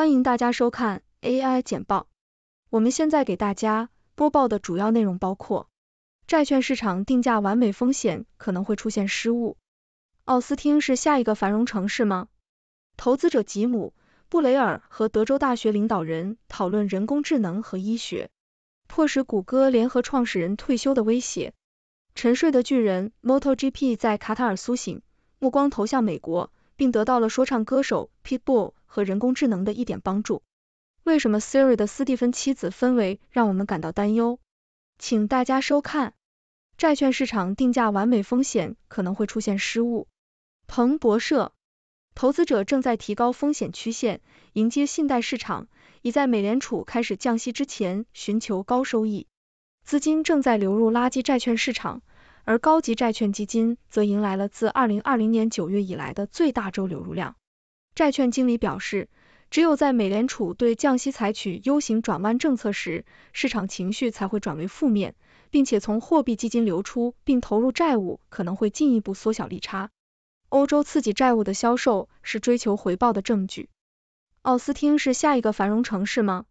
欢迎大家收看 AI 简报。我们现在给大家播报的主要内容包括：债券市场定价完美风险可能会出现失误；奥斯汀是下一个繁荣城市吗？投资者吉姆·布雷尔和德州大学领导人讨论人工智能和医学；迫使谷歌联合创始人退休的威胁；沉睡的巨人 Motogp 在卡塔尔苏醒，目光投向美国。并得到了说唱歌手 Pitbull 和人工智能的一点帮助。为什么 Siri 的斯蒂芬妻子氛围让我们感到担忧？请大家收看。债券市场定价完美风险可能会出现失误。彭博社，投资者正在提高风险曲线，迎接信贷市场，已在美联储开始降息之前寻求高收益。资金正在流入垃圾债券市场。而高级债券基金则迎来了自二零二零年九月以来的最大周流入量。债券经理表示，只有在美联储对降息采取 U 型转弯政策时，市场情绪才会转为负面，并且从货币基金流出并投入债务可能会进一步缩小利差。欧洲刺激债务的销售是追求回报的证据。奥斯汀是下一个繁荣城市吗？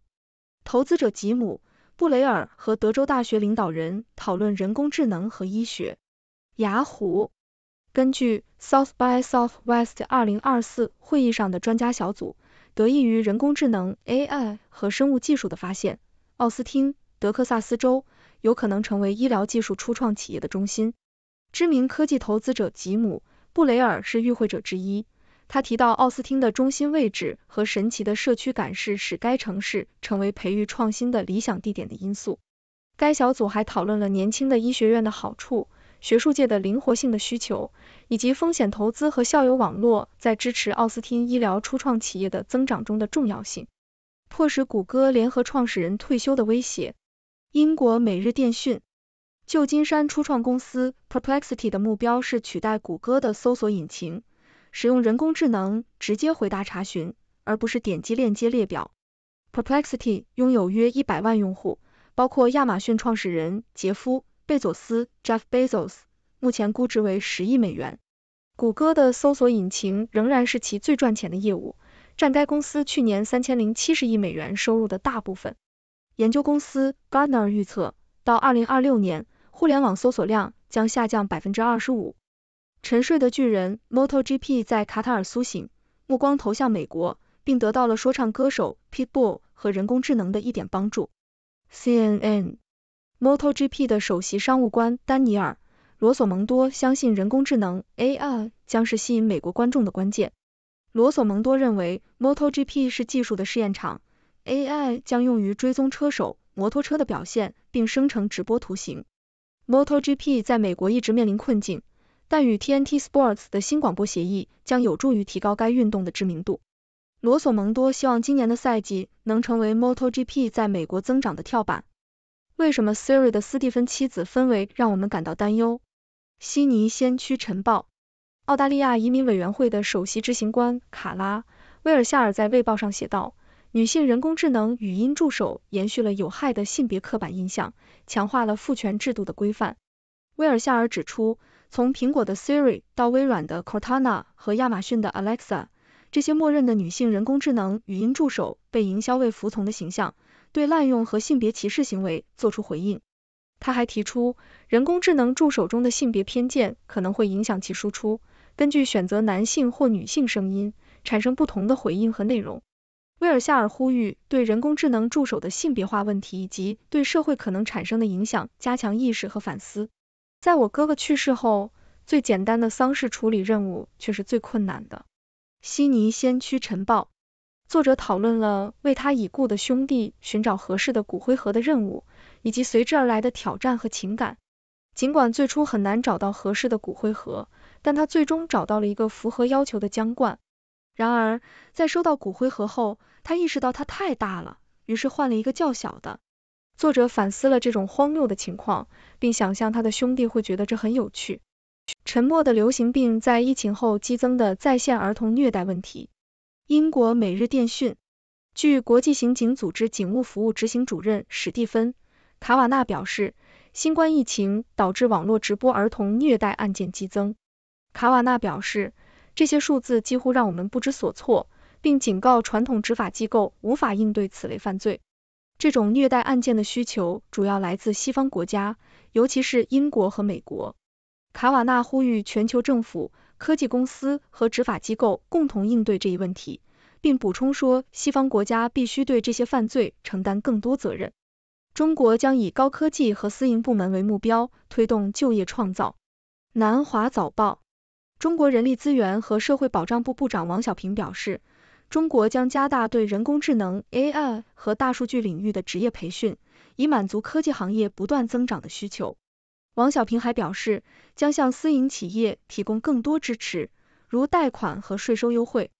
投资者吉姆。布雷尔和德州大学领导人讨论人工智能和医学。雅虎根据 South by Southwest 2024会议上的专家小组，得益于人工智能 AI 和生物技术的发现，奥斯汀，德克萨斯州有可能成为医疗技术初创企业的中心。知名科技投资者吉姆·布雷尔是与会者之一。他提到，奥斯汀的中心位置和神奇的社区感是使该城市成为培育创新的理想地点的因素。该小组还讨论了年轻的医学院的好处、学术界的灵活性的需求，以及风险投资和校友网络在支持奥斯汀医疗初创企业的增长中的重要性。迫使谷歌联合创始人退休的威胁。英国每日电讯。旧金山初创公司 Perplexity 的目标是取代谷歌的搜索引擎。使用人工智能直接回答查询，而不是点击链接列表。Perplexity 拥有约一百万用户，包括亚马逊创始人杰夫·贝佐斯 （Jeff Bezos）。目前估值为十亿美元。谷歌的搜索引擎仍然是其最赚钱的业务，占该公司去年三千零七十亿美元收入的大部分。研究公司 Gartner 预测，到二零二六年，互联网搜索量将下降百分之二十五。沉睡的巨人 MotoGP 在卡塔尔苏醒，目光投向美国，并得到了说唱歌手 Pitbull 和人工智能的一点帮助。CNN。MotoGP 的首席商务官丹尼尔·罗索蒙多相信人工智能 AI 将是吸引美国观众的关键。罗索蒙多认为 MotoGP 是技术的试验场，AI 将用于追踪车手摩托车的表现，并生成直播图形。MotoGP 在美国一直面临困境。但与 TNT Sports 的新广播协议将有助于提高该运动的知名度。罗索蒙多希望今年的赛季能成为 MotoGP 在美国增长的跳板。为什么 Siri 的斯蒂芬妻子氛围让我们感到担忧？悉尼先驱晨报，澳大利亚移民委员会的首席执行官卡拉·威尔夏尔在卫报上写道：“女性人工智能语音助手延续了有害的性别刻板印象，强化了父权制度的规范。”威尔夏尔指出。从苹果的 Siri 到微软的 Cortana 和亚马逊的 Alexa，这些默认的女性人工智能语音助手被营销为服从的形象，对滥用和性别歧视行为做出回应。他还提出，人工智能助手中的性别偏见可能会影响其输出，根据选择男性或女性声音，产生不同的回应和内容。威尔夏尔呼吁对人工智能助手的性别化问题以及对社会可能产生的影响加强意识和反思。在我哥哥去世后，最简单的丧事处理任务却是最困难的。悉尼先驱晨报作者讨论了为他已故的兄弟寻找合适的骨灰盒的任务，以及随之而来的挑战和情感。尽管最初很难找到合适的骨灰盒，但他最终找到了一个符合要求的浆罐。然而，在收到骨灰盒后，他意识到它太大了，于是换了一个较小的。作者反思了这种荒谬的情况，并想象他的兄弟会觉得这很有趣。沉默的流行病在疫情后激增的在线儿童虐待问题。英国每日电讯。据国际刑警组织警务服务执行主任史蒂芬·卡瓦纳表示，新冠疫情导致网络直播儿童虐待案件激增。卡瓦纳表示，这些数字几乎让我们不知所措，并警告传统执法机构无法应对此类犯罪。这种虐待案件的需求主要来自西方国家，尤其是英国和美国。卡瓦纳呼吁全球政府、科技公司和执法机构共同应对这一问题，并补充说，西方国家必须对这些犯罪承担更多责任。中国将以高科技和私营部门为目标，推动就业创造。南华早报，中国人力资源和社会保障部部长王小平表示。中国将加大对人工智能、AI 和大数据领域的职业培训，以满足科技行业不断增长的需求。王小平还表示，将向私营企业提供更多支持，如贷款和税收优惠。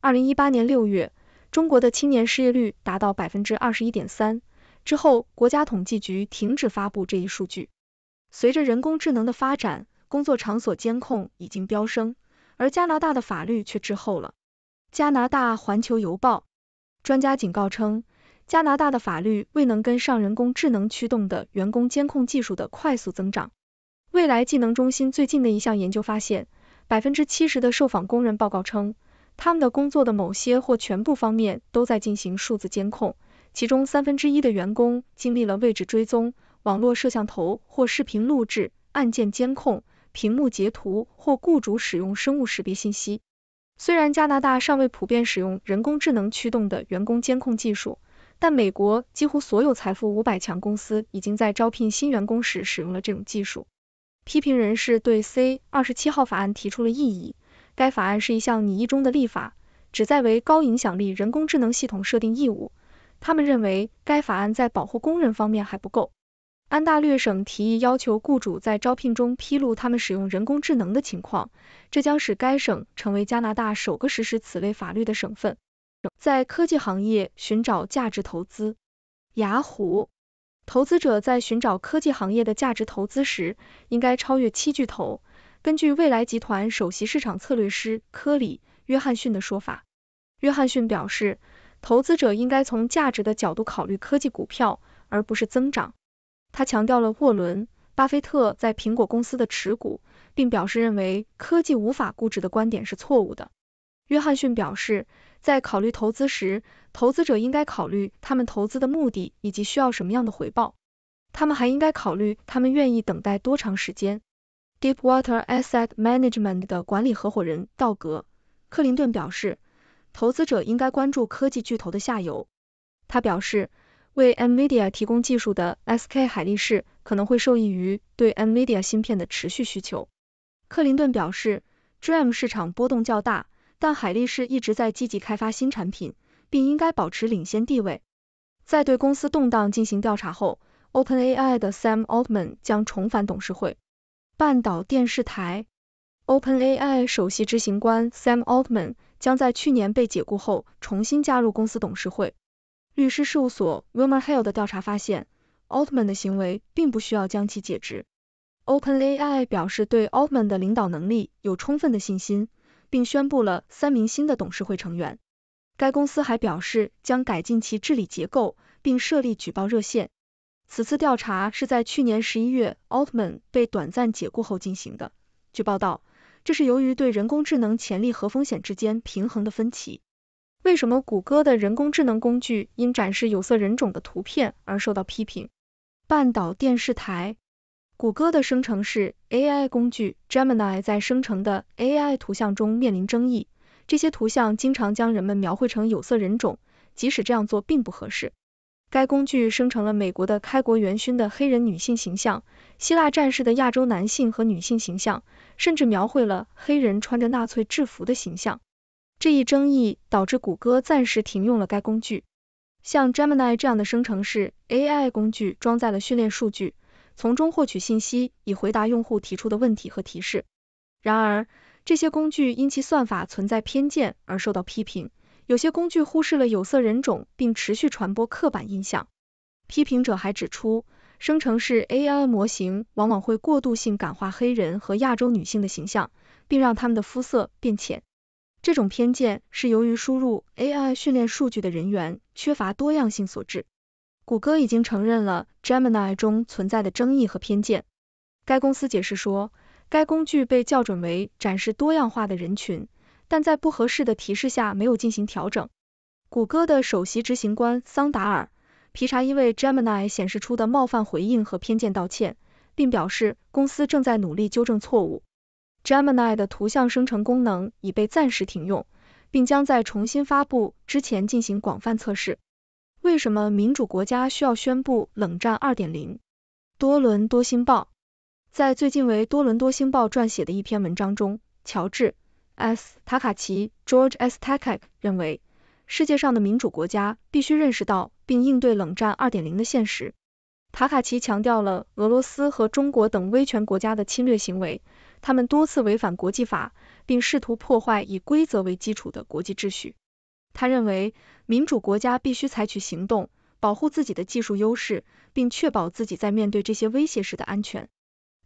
二零一八年六月，中国的青年失业率达到百分之二十一点三，之后国家统计局停止发布这一数据。随着人工智能的发展，工作场所监控已经飙升，而加拿大的法律却滞后了。加拿大《环球邮报》专家警告称，加拿大的法律未能跟上人工智能驱动的员工监控技术的快速增长。未来技能中心最近的一项研究发现，百分之七十的受访工人报告称，他们的工作的某些或全部方面都在进行数字监控，其中三分之一的员工经历了位置追踪、网络摄像头或视频录制、按键监控、屏幕截图或雇主使用生物识别信息。虽然加拿大尚未普遍使用人工智能驱动的员工监控技术，但美国几乎所有财富五百强公司已经在招聘新员工时使用了这种技术。批评人士对 C 二十七号法案提出了异议，该法案是一项拟议中的立法，旨在为高影响力人工智能系统设定义务。他们认为该法案在保护工人方面还不够。安大略省提议要求雇主在招聘中披露他们使用人工智能的情况，这将使该省成为加拿大首个实施此类法律的省份。在科技行业寻找价值投资，雅虎投资者在寻找科技行业的价值投资时，应该超越七巨头。根据未来集团首席市场策略师科里·约翰逊的说法，约翰逊表示，投资者应该从价值的角度考虑科技股票，而不是增长。他强调了沃伦·巴菲特在苹果公司的持股，并表示认为科技无法估值的观点是错误的。约翰逊表示，在考虑投资时，投资者应该考虑他们投资的目的以及需要什么样的回报，他们还应该考虑他们愿意等待多长时间。Deepwater Asset Management 的管理合伙人道格·克林顿表示，投资者应该关注科技巨头的下游。他表示。为 Nvidia 提供技术的 SK 海力士可能会受益于对 Nvidia 芯片的持续需求。克林顿表示，DRAM 市场波动较大，但海力士一直在积极开发新产品，并应该保持领先地位。在对公司动荡进行调查后，OpenAI 的 Sam Altman 将重返董事会。半岛电视台，OpenAI 首席执行官 Sam Altman 将在去年被解雇后重新加入公司董事会。律师事务所 w i l m e r h i l l 的调查发现，Altman 的行为并不需要将其解职。OpenAI 表示对 Altman 的领导能力有充分的信心，并宣布了三名新的董事会成员。该公司还表示将改进其治理结构，并设立举报热线。此次调查是在去年十一月 Altman 被短暂解雇后进行的。据报道，这是由于对人工智能潜力和风险之间平衡的分歧。为什么谷歌的人工智能工具因展示有色人种的图片而受到批评？半岛电视台，谷歌的生成式 AI 工具 Gemini 在生成的 AI 图像中面临争议，这些图像经常将人们描绘成有色人种，即使这样做并不合适。该工具生成了美国的开国元勋的黑人女性形象、希腊战士的亚洲男性和女性形象，甚至描绘了黑人穿着纳粹制服的形象。这一争议导致谷歌暂时停用了该工具。像 Gemini 这样的生成式 AI 工具装载了训练数据，从中获取信息以回答用户提出的问题和提示。然而，这些工具因其算法存在偏见而受到批评。有些工具忽视了有色人种，并持续传播刻板印象。批评者还指出，生成式 AI 模型往往会过度性感化黑人和亚洲女性的形象，并让他们的肤色变浅。这种偏见是由于输入 AI 训练数据的人员缺乏多样性所致。谷歌已经承认了 Gemini 中存在的争议和偏见。该公司解释说，该工具被校准为展示多样化的人群，但在不合适的提示下没有进行调整。谷歌的首席执行官桑达尔·皮查伊为 Gemini 显示出的冒犯回应和偏见道歉，并表示公司正在努力纠正错误。Gemini 的图像生成功能已被暂时停用，并将在重新发布之前进行广泛测试。为什么民主国家需要宣布冷战2.0？多伦多星报在最近为多伦多星报撰写的一篇文章中，乔治 S. 塔卡奇 George S. Takach 认为，世界上的民主国家必须认识到并应对冷战2.0的现实。塔卡奇强调了俄罗斯和中国等威权国家的侵略行为。他们多次违反国际法，并试图破坏以规则为基础的国际秩序。他认为，民主国家必须采取行动，保护自己的技术优势，并确保自己在面对这些威胁时的安全。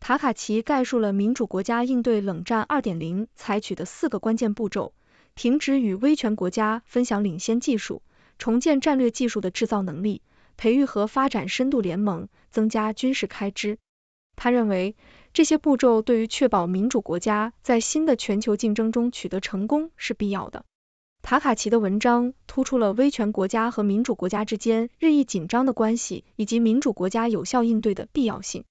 塔卡奇概述了民主国家应对冷战二点零采取的四个关键步骤：停止与威权国家分享领先技术，重建战略技术的制造能力，培育和发展深度联盟，增加军事开支。他认为。这些步骤对于确保民主国家在新的全球竞争中取得成功是必要的。塔卡奇的文章突出了威权国家和民主国家之间日益紧张的关系，以及民主国家有效应对的必要性。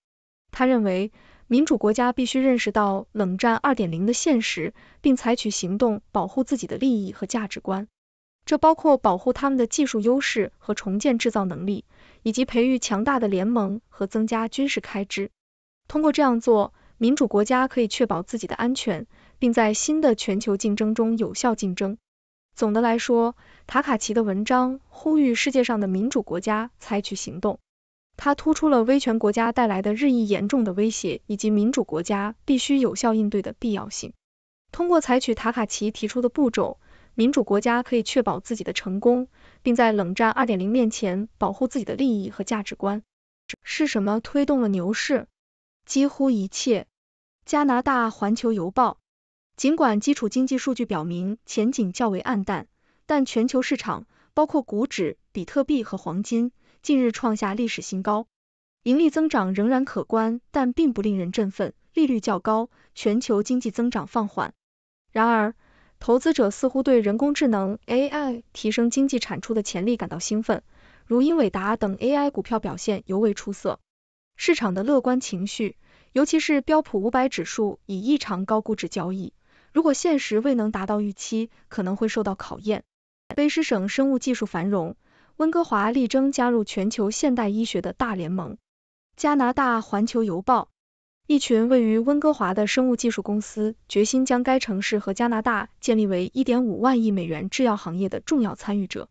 他认为，民主国家必须认识到冷战二点零的现实，并采取行动保护自己的利益和价值观。这包括保护他们的技术优势和重建制造能力，以及培育强大的联盟和增加军事开支。通过这样做，民主国家可以确保自己的安全，并在新的全球竞争中有效竞争。总的来说，塔卡奇的文章呼吁世界上的民主国家采取行动。他突出了威权国家带来的日益严重的威胁，以及民主国家必须有效应对的必要性。通过采取塔卡奇提出的步骤，民主国家可以确保自己的成功，并在冷战2.0面前保护自己的利益和价值观。是什么推动了牛市？几乎一切。加拿大环球邮报。尽管基础经济数据表明前景较为黯淡，但全球市场，包括股指、比特币和黄金，近日创下历史新高。盈利增长仍然可观，但并不令人振奋。利率较高，全球经济增长放缓。然而，投资者似乎对人工智能 （AI） 提升经济产出的潜力感到兴奋，如英伟达等 AI 股票表现尤为出色。市场的乐观情绪，尤其是标普五百指数以异常高估值交易，如果现实未能达到预期，可能会受到考验。卑诗省生物技术繁荣，温哥华力争加入全球现代医学的大联盟。加拿大环球邮报：一群位于温哥华的生物技术公司决心将该城市和加拿大建立为一点五万亿美元制药行业的重要参与者。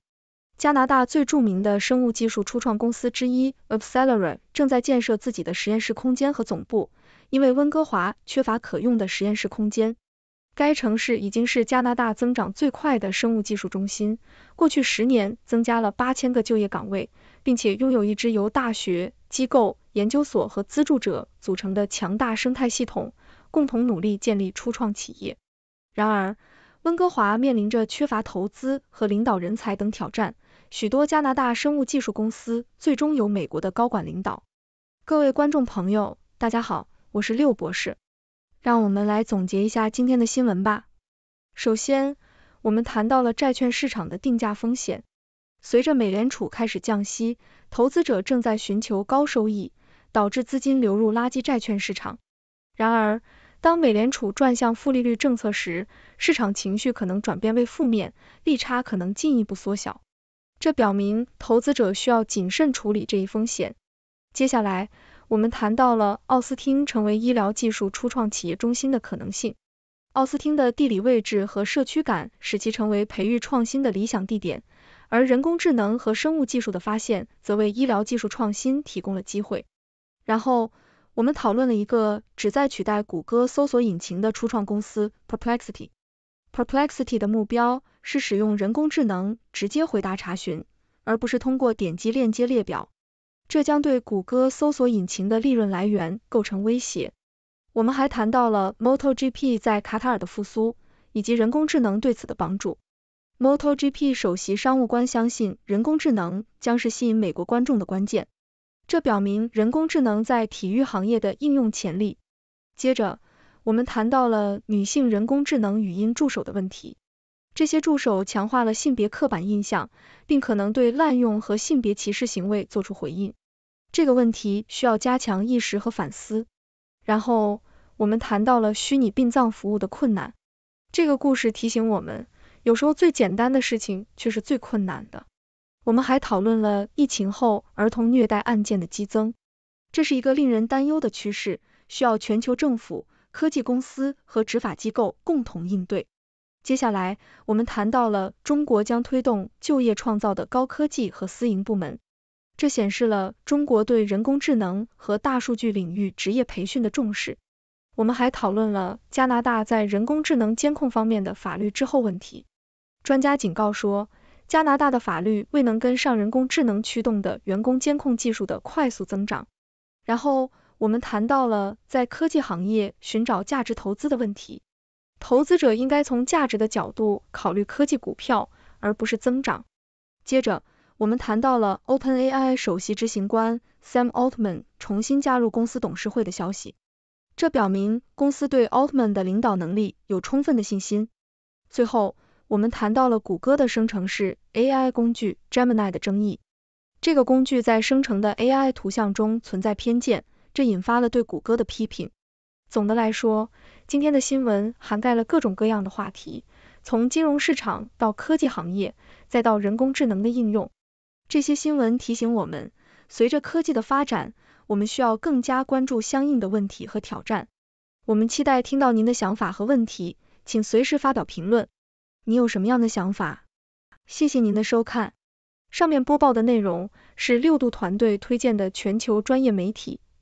加拿大最著名的生物技术初创公司之一 a c c e l e r a 正在建设自己的实验室空间和总部，因为温哥华缺乏可用的实验室空间。该城市已经是加拿大增长最快的生物技术中心，过去十年增加了八千个就业岗位，并且拥有一支由大学机构、研究所和资助者组成的强大生态系统，共同努力建立初创企业。然而，温哥华面临着缺乏投资和领导人才等挑战。许多加拿大生物技术公司最终由美国的高管领导。各位观众朋友，大家好，我是六博士。让我们来总结一下今天的新闻吧。首先，我们谈到了债券市场的定价风险。随着美联储开始降息，投资者正在寻求高收益，导致资金流入垃圾债券市场。然而，当美联储转向负利率政策时，市场情绪可能转变为负面，利差可能进一步缩小。这表明投资者需要谨慎处理这一风险。接下来，我们谈到了奥斯汀成为医疗技术初创企业中心的可能性。奥斯汀的地理位置和社区感使其成为培育创新的理想地点，而人工智能和生物技术的发现则为医疗技术创新提供了机会。然后，我们讨论了一个旨在取代谷歌搜索引擎的初创公司 Perplexity。Perplexity 的目标是使用人工智能直接回答查询，而不是通过点击链接列表。这将对谷歌搜索引擎的利润来源构成威胁。我们还谈到了 MotoGP 在卡塔尔的复苏以及人工智能对此的帮助。MotoGP 首席商务官相信人工智能将是吸引美国观众的关键，这表明人工智能在体育行业的应用潜力。接着，我们谈到了女性人工智能语音助手的问题，这些助手强化了性别刻板印象，并可能对滥用和性别歧视行为做出回应。这个问题需要加强意识和反思。然后我们谈到了虚拟殡葬服务的困难，这个故事提醒我们，有时候最简单的事情却是最困难的。我们还讨论了疫情后儿童虐待案件的激增，这是一个令人担忧的趋势，需要全球政府。科技公司和执法机构共同应对。接下来，我们谈到了中国将推动就业创造的高科技和私营部门，这显示了中国对人工智能和大数据领域职业培训的重视。我们还讨论了加拿大在人工智能监控方面的法律滞后问题。专家警告说，加拿大的法律未能跟上人工智能驱动的员工监控技术的快速增长。然后。我们谈到了在科技行业寻找价值投资的问题，投资者应该从价值的角度考虑科技股票，而不是增长。接着，我们谈到了 OpenAI 首席执行官 Sam Altman 重新加入公司董事会的消息，这表明公司对 Altman 的领导能力有充分的信心。最后，我们谈到了谷歌的生成式 AI 工具 Gemini 的争议，这个工具在生成的 AI 图像中存在偏见。这引发了对谷歌的批评。总的来说，今天的新闻涵盖了各种各样的话题，从金融市场到科技行业，再到人工智能的应用。这些新闻提醒我们，随着科技的发展，我们需要更加关注相应的问题和挑战。我们期待听到您的想法和问题，请随时发表评论。你有什么样的想法？谢谢您的收看。上面播报的内容是六度团队推荐的全球专业媒体。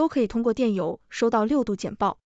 都可以通过电邮收到六度简报。